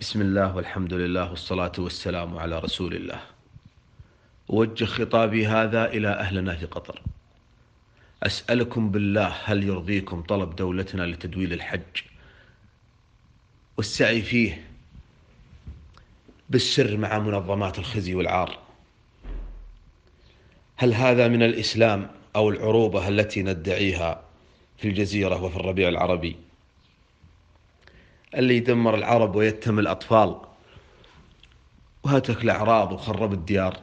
بسم الله والحمد لله والصلاة والسلام على رسول الله أوجه خطابي هذا إلى أهلنا في قطر أسألكم بالله هل يرضيكم طلب دولتنا لتدويل الحج والسعي فيه بالسر مع منظمات الخزي والعار هل هذا من الإسلام أو العروبة التي ندعيها في الجزيرة وفي الربيع العربي اللي يدمر العرب ويتم الأطفال وهتك الأعراض وخرب الديار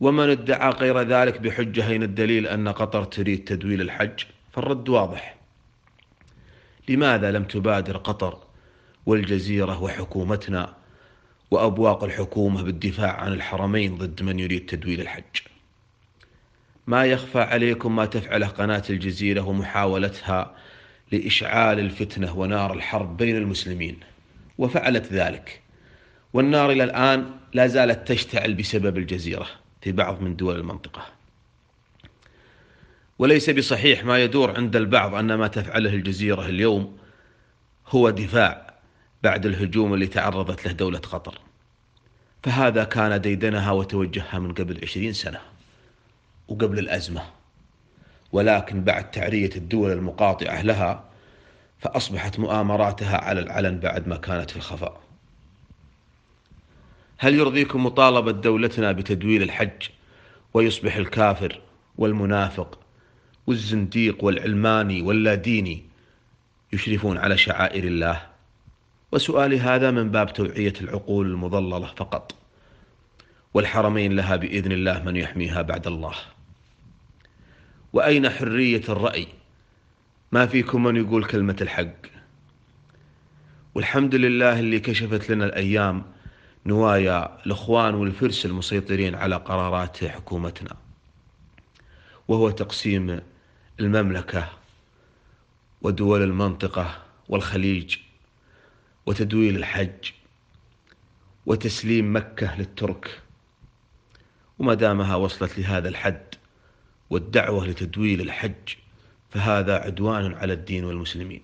ومن ادعى غير ذلك بحجة هين الدليل أن قطر تريد تدويل الحج فالرد واضح لماذا لم تبادر قطر والجزيرة وحكومتنا وأبواق الحكومة بالدفاع عن الحرمين ضد من يريد تدويل الحج ما يخفى عليكم ما تفعله قناة الجزيرة ومحاولتها لإشعال الفتنة ونار الحرب بين المسلمين وفعلت ذلك والنار إلى الآن لا زالت تشتعل بسبب الجزيرة في بعض من دول المنطقة وليس بصحيح ما يدور عند البعض أن ما تفعله الجزيرة اليوم هو دفاع بعد الهجوم اللي تعرضت له دولة قطر فهذا كان ديدنها وتوجهها من قبل عشرين سنة وقبل الأزمة ولكن بعد تعرية الدول المقاطعة لها فأصبحت مؤامراتها على العلن بعد ما كانت في الخفاء هل يرضيكم مطالبة دولتنا بتدويل الحج ويصبح الكافر والمنافق والزنديق والعلماني واللاديني يشرفون على شعائر الله وسؤالي هذا من باب توعية العقول المضللة فقط والحرمين لها بإذن الله من يحميها بعد الله وأين حرية الرأي ما فيكم من يقول كلمة الحق والحمد لله اللي كشفت لنا الأيام نوايا الإخوان والفرس المسيطرين على قرارات حكومتنا وهو تقسيم المملكة ودول المنطقة والخليج وتدويل الحج وتسليم مكة للترك وما دامها وصلت لهذا الحد والدعوة لتدويل الحج فهذا عدوان على الدين والمسلمين